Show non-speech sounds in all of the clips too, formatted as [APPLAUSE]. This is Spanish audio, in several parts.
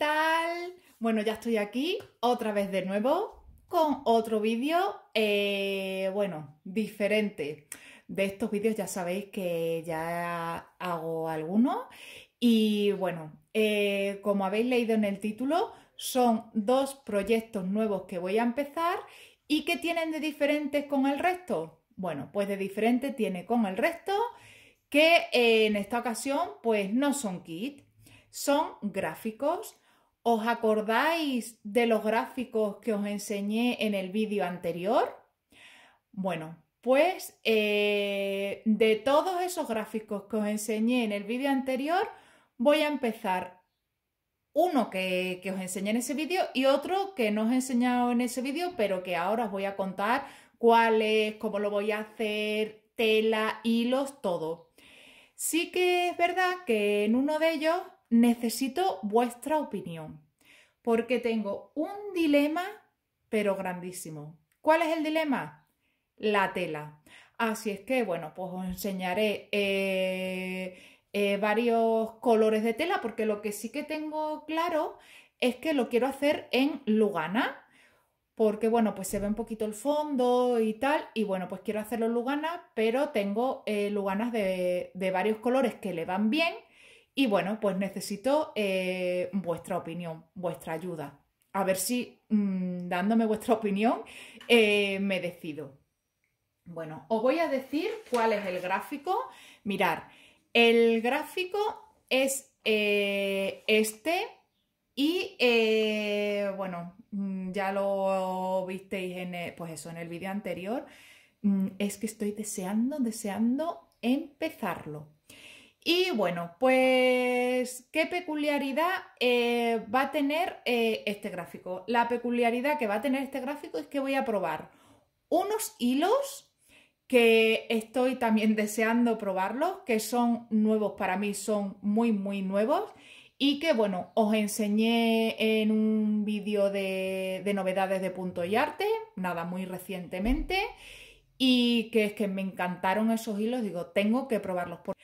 tal? Bueno, ya estoy aquí otra vez de nuevo con otro vídeo, eh, bueno, diferente. De estos vídeos ya sabéis que ya hago algunos y bueno, eh, como habéis leído en el título, son dos proyectos nuevos que voy a empezar y que tienen de diferentes con el resto. Bueno, pues de diferente tiene con el resto que eh, en esta ocasión pues no son kits, son gráficos ¿Os acordáis de los gráficos que os enseñé en el vídeo anterior? Bueno, pues eh, de todos esos gráficos que os enseñé en el vídeo anterior, voy a empezar uno que, que os enseñé en ese vídeo y otro que no os he enseñado en ese vídeo, pero que ahora os voy a contar cuál es, cómo lo voy a hacer, tela, hilos, todo. Sí que es verdad que en uno de ellos necesito vuestra opinión, porque tengo un dilema, pero grandísimo. ¿Cuál es el dilema? La tela. Así es que, bueno, pues os enseñaré eh, eh, varios colores de tela, porque lo que sí que tengo claro es que lo quiero hacer en Lugana, porque bueno, pues se ve un poquito el fondo y tal, y bueno, pues quiero hacerlo en Lugana, pero tengo eh, Luganas de varios colores que le van bien y bueno, pues necesito eh, vuestra opinión, vuestra ayuda. A ver si mm, dándome vuestra [LAUGHS] opinión eh, me decido. Bueno, os voy a decir cuál es el gráfico. Mirar, el gráfico es eh, este y bueno, mm, ya lo visteis en pues eso, en el vídeo anterior. Mm, es que estoy deseando, deseando empezarlo y bueno, pues, ¿qué peculiaridad eh, va a tener eh, este gráfico? La peculiaridad que va a tener este gráfico es que voy a probar unos hilos que estoy también [LAUGHS] deseando probarlos, que son nuevos para mí, son muy, muy nuevos y que, bueno, os enseñé en un vídeo de, de novedades de punto y arte, nada muy recientemente, y que es que me encantaron esos hilos, digo, tengo que probarlos. Por...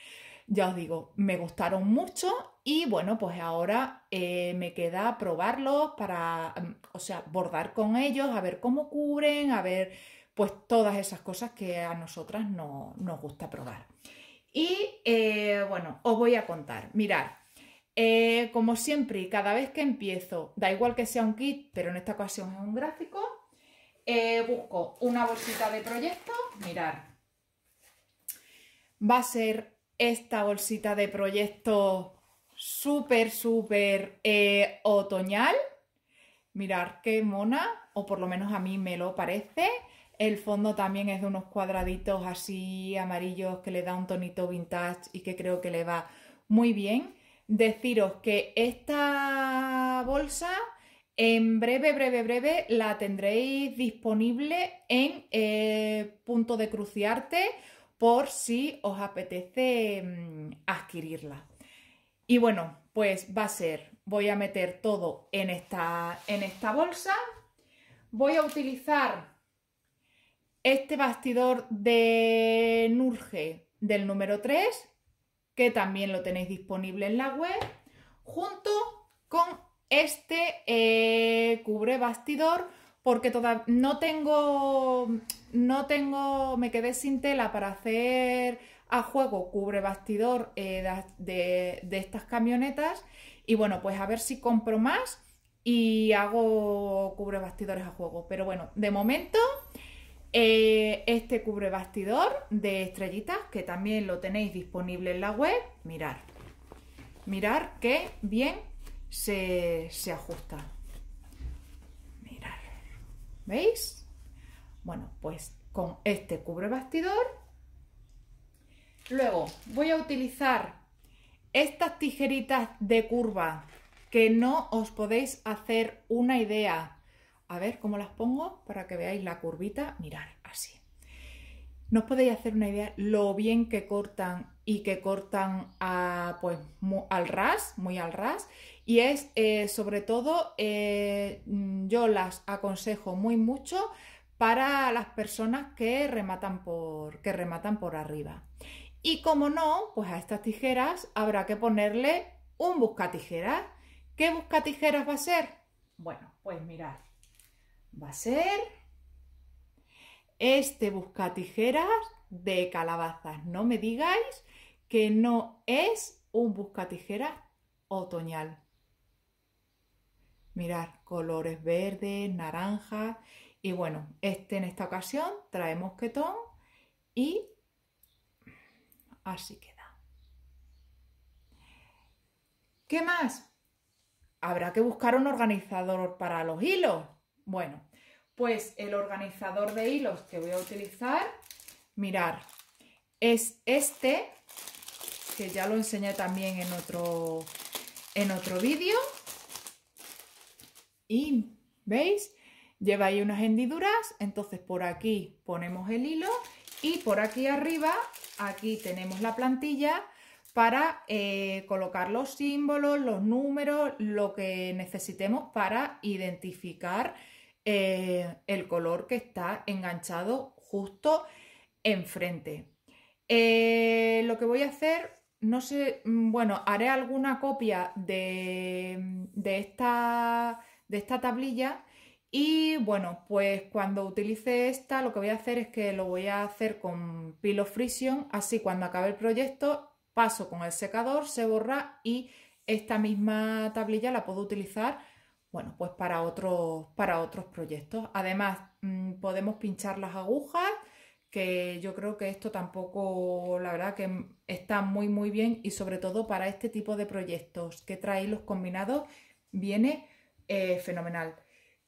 Ya os digo, me gustaron mucho y bueno, pues ahora eh, me queda probarlos para, mm, o sea, bordar con ellos, a ver cómo cubren, a ver pues todas esas cosas que a nosotras no, nos gusta probar. Y eh, bueno, os voy a contar, mirad, eh, como siempre, cada vez que empiezo, da igual que sea un kit, pero en esta ocasión es un gráfico, busco una bolsita de proyecto, mirar. Va a ser esta bolsita de proyecto súper, súper eh, otoñal. Mirar qué mona, o por lo menos a mí me lo parece. El fondo también es de unos cuadraditos así amarillos que le da un tonito vintage y que creo que le va muy bien. Deciros que esta bolsa en breve, breve, breve la tendréis disponible en eh, Punto de Cruciarte por si os apetece mm, adquirirla. Y bueno, pues va a ser, voy a meter todo en esta, en esta bolsa, voy a utilizar este bastidor de Nurge del número 3, que también lo tenéis disponible en la web, junto con este eh, cubre bastidor, porque todavía no tengo no tengo, me quedé sin tela para hacer a juego cubre bastidor eh, de, estas camionetas y bueno, pues a ver si compro más y hago cubre bastidores a juego. Pero bueno, de momento eh, este cubre bastidor de estrellitas, que también lo tenéis disponible en la web, mirar, mirar que bien se, se ajusta. Mirar, ¿veis? Bueno, pues con este cubre bastidor. Luego voy a utilizar estas tijeritas de curva que no os podéis hacer una idea. A ver cómo las pongo para que veáis la curvita. Mirar así. No os podéis hacer una idea lo bien que cortan y que cortan pues, al ras, muy al ras. Y es eh, sobre todo, eh, yo las aconsejo muy mucho para las personas que rematan por, rematan por arriba. Y como no, pues a estas tijeras habrá que ponerle un buscatijeras. ¿Qué buscatijeras va a ser? Bueno, pues mirad, va a ser este buscatijeras de calabazas. No me digáis que no es un buscatijeras otoñal. Mirad, colores verdes, naranjas y bueno, este en esta ocasión traemos mosquetón y así queda. ¿Qué más? Habrá que buscar un organizador para los hilos. Bueno, pues el organizador de hilos que voy a utilizar, mirar, es este, que ya lo enseñé también en otro, en otro vídeo. Y, ¿veis? Lleva ahí unas hendiduras, entonces por aquí ponemos el hilo y por aquí arriba, aquí tenemos la plantilla para eh, colocar los símbolos, los números, lo que necesitemos para identificar eh, el color que está enganchado justo enfrente. Eh, lo que voy a hacer, no sé, mm, bueno, haré alguna copia de, esta, de esta tablilla y bueno, pues cuando utilice esta lo que voy a hacer es que lo voy a hacer con Pilo Frision. así cuando acabe el proyecto paso con el secador, se borra y esta misma tablilla la puedo utilizar bueno, pues para, otros, para otros proyectos. Además, mm, podemos pinchar las agujas, que yo creo que esto tampoco, la verdad que está muy muy bien y sobre todo para este tipo de proyectos que trae los combinados viene eh, fenomenal.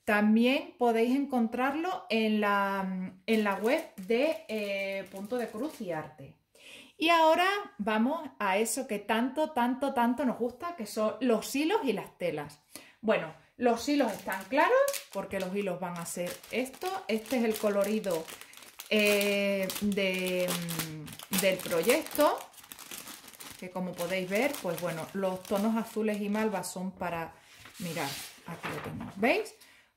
También podéis encontrarlo en la, web de eh, Punto de Cruz y Arte. Y ahora vamos a eso que tanto, tanto, tanto nos gusta, que son los hilos y las telas. Bueno, los hilos están claros porque los hilos van a ser esto. Este es el colorido eh, mm, del proyecto, que como podéis ver, pues bueno, los tonos azules y malvas son para, mirar aquí lo tenemos, ¿veis?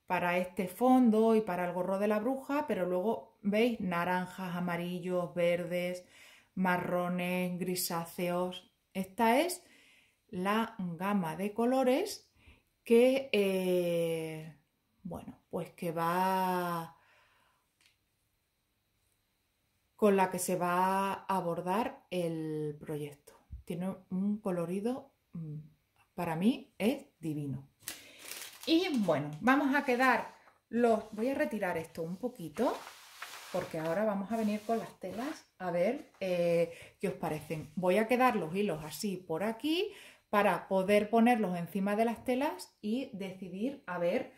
para este fondo y para el gorro de la bruja, pero luego veis naranjas, amarillos, verdes, marrones, grisáceos. Esta es la gama de colores que, eh, bueno, pues que va con la que se va a abordar el proyecto. Tiene un colorido, mm, para mí, es divino. Y bueno, vamos a quedar los... Voy a retirar esto un poquito porque ahora vamos a venir con las telas a ver eh, qué os parecen. Voy a quedar los hilos así por aquí para poder ponerlos encima de las telas y decidir a ver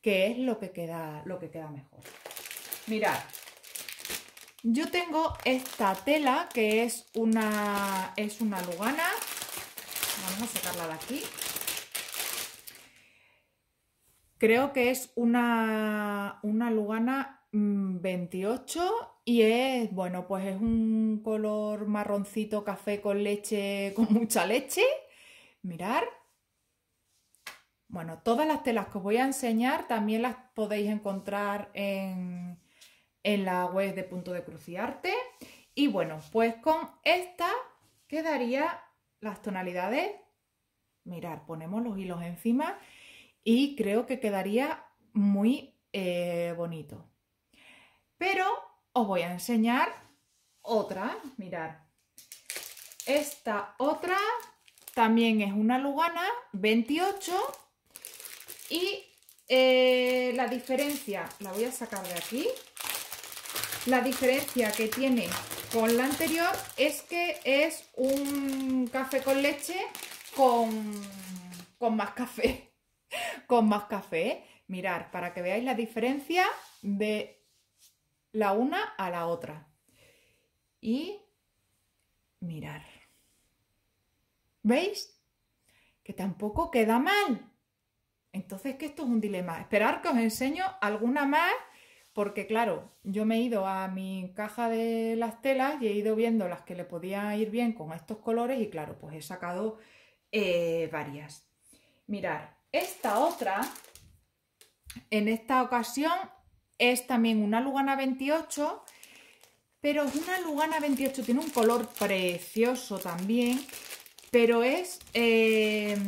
qué es lo que queda, lo que queda mejor. Mirad, yo tengo esta tela que es una, es una lugana. Vamos a sacarla de aquí. Creo que es una, Lugana 28 mm, y es, bueno, pues es un color marroncito café con leche, [LAUGHS] con mucha leche. Mirar. Bueno, todas las telas que os voy a enseñar también las podéis encontrar en, en la web de Punto de Cruciarte. Y bueno, pues con esta quedaría las tonalidades. Mirar, ponemos los hilos encima y creo que quedaría muy eh, bonito. Pero os voy a enseñar otra, mirad. Esta otra también es una Lugana 28 y eh, la diferencia, la voy a sacar de aquí, la diferencia que tiene con la anterior es que es un café con leche con, con más café con más café. Mirar, para que veáis la diferencia de la una a la otra. Y mirar. ¿Veis? Que tampoco queda mal. Entonces, que esto es un dilema. Esperar que os enseño alguna más, porque claro, yo me he ido a mi caja de las telas y he ido viendo las que le podía ir bien con estos colores y claro, pues he sacado eh, varias. Mirar, esta otra, en esta ocasión, es también una Lugana 28, pero una Lugana 28, tiene un color precioso también, pero es, eh,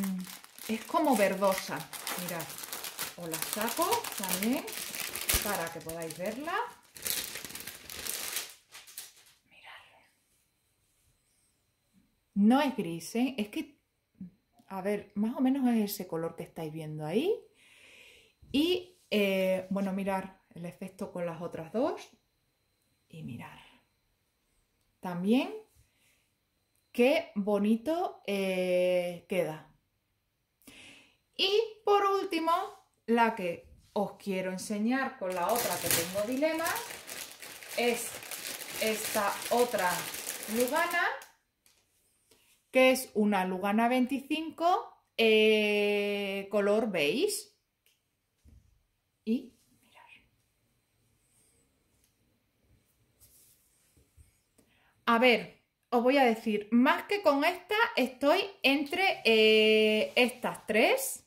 es como verdosa. Mirad, os la saco también para que podáis verla. Mirad. No es gris, ¿eh? es que a ver, más o menos es ese color que estáis viendo ahí. Y eh, bueno, mirar el efecto con las otras dos y mirar. También qué bonito eh, queda. Y por último, la que os quiero enseñar con la otra que tengo dilema es esta otra lugana que es una Lugana 25 eh, color beige. Y mirar. A ver, os voy a decir, más que con esta, estoy entre eh, estas tres,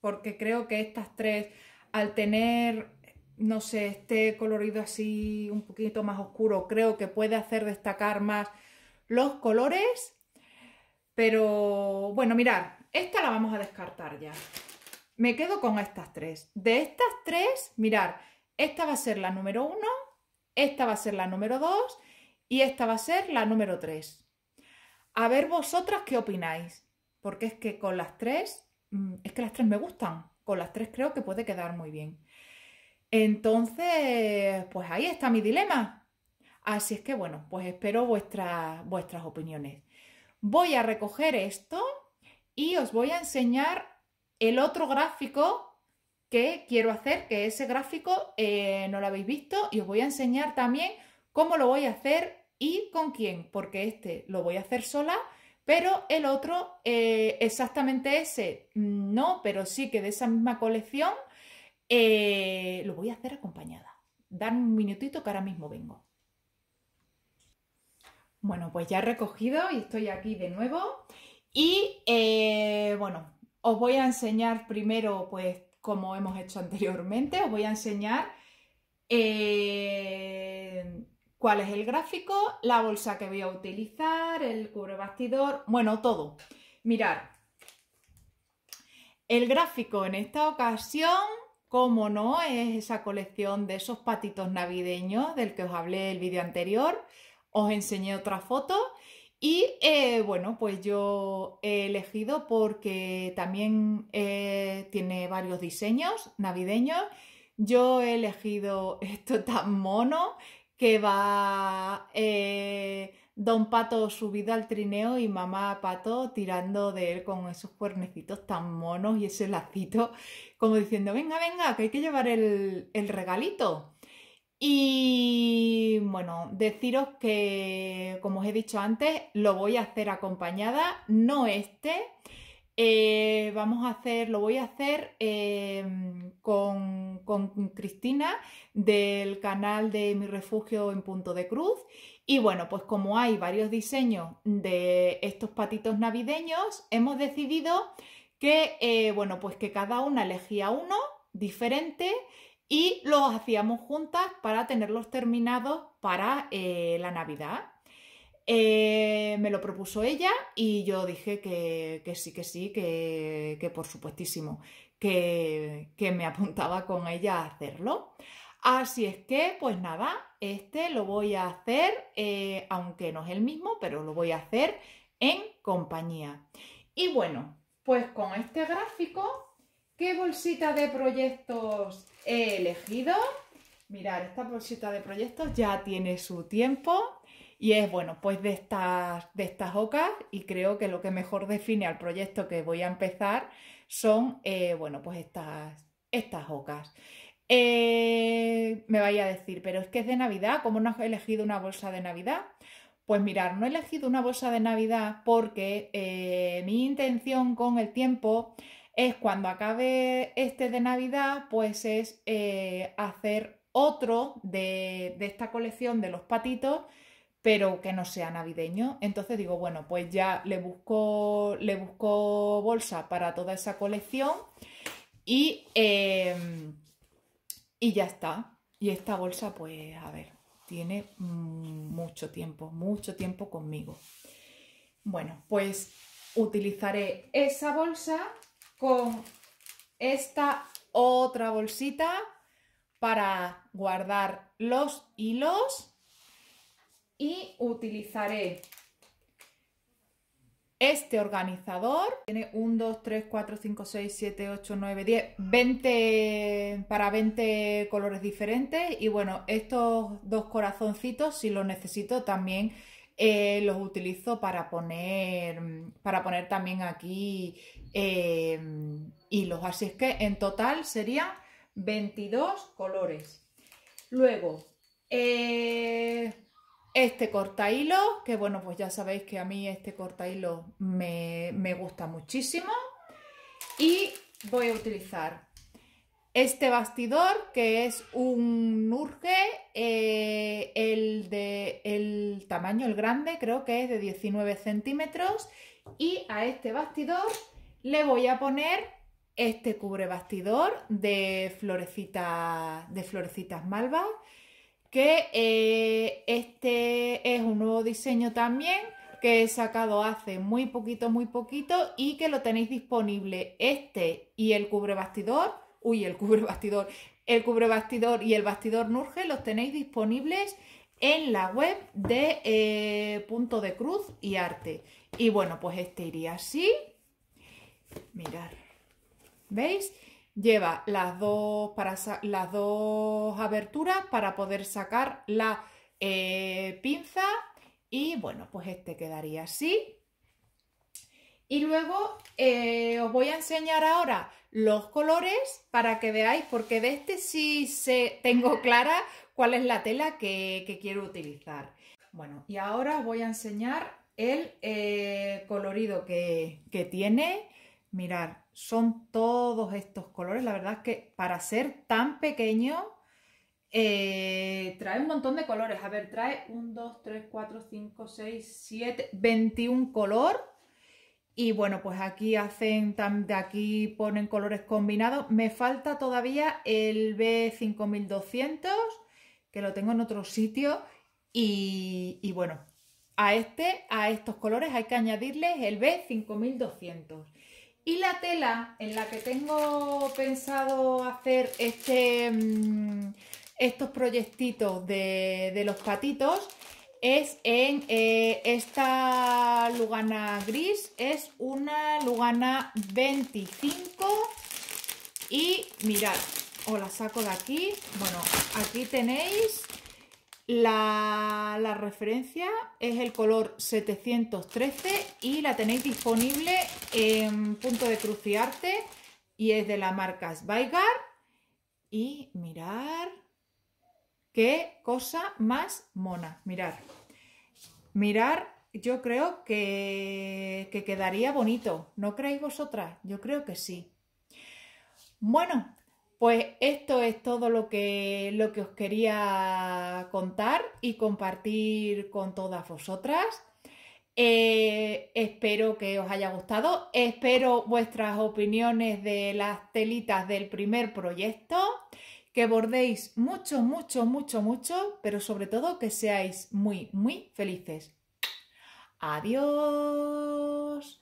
porque creo que estas tres, al tener, no sé, este colorido así un poquito más oscuro, creo que puede hacer destacar más los colores pero bueno, mirad, esta la vamos a descartar ya. Me quedo con estas tres. De estas tres, mirar, esta va a ser la número uno, esta va a ser la número dos y esta va a ser la número tres. A ver vosotras qué opináis, porque es que con las tres, mm, es que las tres me gustan, con las tres creo que puede quedar muy bien. Entonces, pues ahí está mi dilema. Así es que bueno, pues espero vuestras, vuestras opiniones voy a recoger esto y os voy a enseñar el otro gráfico que quiero hacer, que ese gráfico eh, no lo habéis visto y os voy a enseñar también cómo lo voy a hacer y con quién, porque este lo voy a hacer sola, pero el otro, eh, exactamente ese, mm, no, pero sí que de esa misma colección, eh, lo voy a hacer acompañada. Dan un minutito que ahora mismo vengo. Bueno, pues ya he recogido y estoy aquí de nuevo. Y eh, bueno, os voy a enseñar primero, pues como hemos hecho anteriormente, os voy a enseñar eh, cuál es el gráfico, la bolsa que voy a utilizar, el cubre bastidor, bueno, todo. Mirad, el gráfico en esta ocasión, como no, es esa colección de esos patitos navideños del que os hablé el vídeo anterior os enseñé otra foto. Y eh, bueno, pues yo he elegido porque también eh, tiene varios diseños navideños. Yo he elegido [LAUGHS] esto tan mono que va eh, Don Pato subido al trineo y mamá Pato tirando de él con esos cuernecitos tan monos y ese lacito, como diciendo, venga, venga, que hay que llevar el regalito. Y bueno, deciros que, como os he dicho antes, lo voy a hacer acompañada, no este. Eh, vamos a hacer, lo voy a hacer em, con, Cristina del canal de Mi Refugio en Punto de Cruz. Y bueno, pues como hay varios diseños de estos patitos navideños, hemos decidido que, eh, bueno, pues que cada una elegía uno diferente y los hacíamos juntas para tenerlos terminados para eh, la Navidad. Eh, me lo propuso ella y yo dije que, sí, que sí, que, por supuestísimo, que, que, me [LAUGHS] apuntaba con ella a hacerlo. Así es que, pues nada, este lo voy a hacer, eh, aunque no es el mismo, pero lo voy a hacer en compañía. Y bueno, pues con este gráfico ¿Qué bolsita de proyectos he elegido? Mirad, esta bolsita de proyectos ya tiene su tiempo y es, bueno, pues de estas, de estas ocas y creo que lo que mejor define al proyecto que voy a empezar son, eh, bueno, pues estas, estas ocas. Eh, me vaya a decir, pero es que es de Navidad, ¿cómo no has elegido una bolsa de Navidad? Pues mirar, no he elegido una bolsa de Navidad porque eh, mi intención con el tiempo es cuando acabe este de Navidad, pues es eh, hacer otro de, esta colección de los patitos pero que no sea navideño. Entonces digo, bueno, pues ya le busco, le busco bolsa para toda esa colección y, em, y ya está. Y esta bolsa, pues, a ver, tiene mucho tiempo, mucho tiempo conmigo. Bueno, pues utilizaré esa bolsa con esta otra bolsita para guardar los hilos y utilizaré este organizador. Tiene 1, 2, 3, 4, 5, 6, 7, 8, 9, 10, 20 para 20 colores diferentes. Y bueno, estos dos corazoncitos, si los necesito, también eh, los utilizo para poner, para poner también aquí hilos. Em, así es que en total serían 22 colores. Luego, eh, este corta hilo, que bueno, pues ya sabéis que a mí este corta hilo me, gusta muchísimo. Y voy a utilizar este bastidor que es un urge, eh, el de el tamaño, el grande, creo que es de 19 centímetros. Y a este bastidor le voy a poner este cubrebastidor de florecitas, de florecitas malvas, que eh, este es un nuevo diseño también que he sacado hace muy poquito, muy poquito y que lo tenéis disponible este y el cubre bastidor uy, el cubre bastidor el cubre bastidor y el bastidor Nurge los tenéis disponibles en la web de eh, Punto de Cruz y Arte. Y bueno, pues este iría así, Mirar. ¿Veis? Lleva las dos, para las dos aberturas para poder sacar la eh, pinza y bueno, pues este quedaría así. Y luego eh, os voy a enseñar ahora los colores para que veáis, porque de este sí se tengo clara cuál es la tela que, quiero utilizar. Bueno, y ahora os voy a enseñar el eh, colorido que tiene Mirar, son todos estos colores. La verdad es que para ser tan pequeño, eh, trae un montón de colores. A ver, trae 1, 2, 3, 4, 5, 6, 7, 21 color. Y bueno, pues aquí hacen, de aquí ponen colores combinados. Me falta todavía el B5200, que lo tengo en otro sitio. Y, bueno, a este, a estos colores hay que añadirles el B5200. Y la tela en la que tengo pensado hacer este, mm, estos proyectitos de, los patitos es en eh, esta lugana gris, es una lugana 25 y mirad, os la saco de aquí, bueno, aquí tenéis la, referencia es el color 713 y la tenéis disponible en punto de cruciarte y es de la marca Sveigar. Y mirar qué cosa más mona, mirar. Mirar, yo creo que, que quedaría bonito, ¿no creéis vosotras? Yo creo que sí. Bueno, pues esto es todo lo que, os quería contar y compartir con todas vosotras. Eh, espero que os haya gustado, espero vuestras opiniones de las telitas del primer proyecto, que bordéis mucho, mucho, mucho, mucho, pero sobre todo que seáis muy, muy felices. Adiós.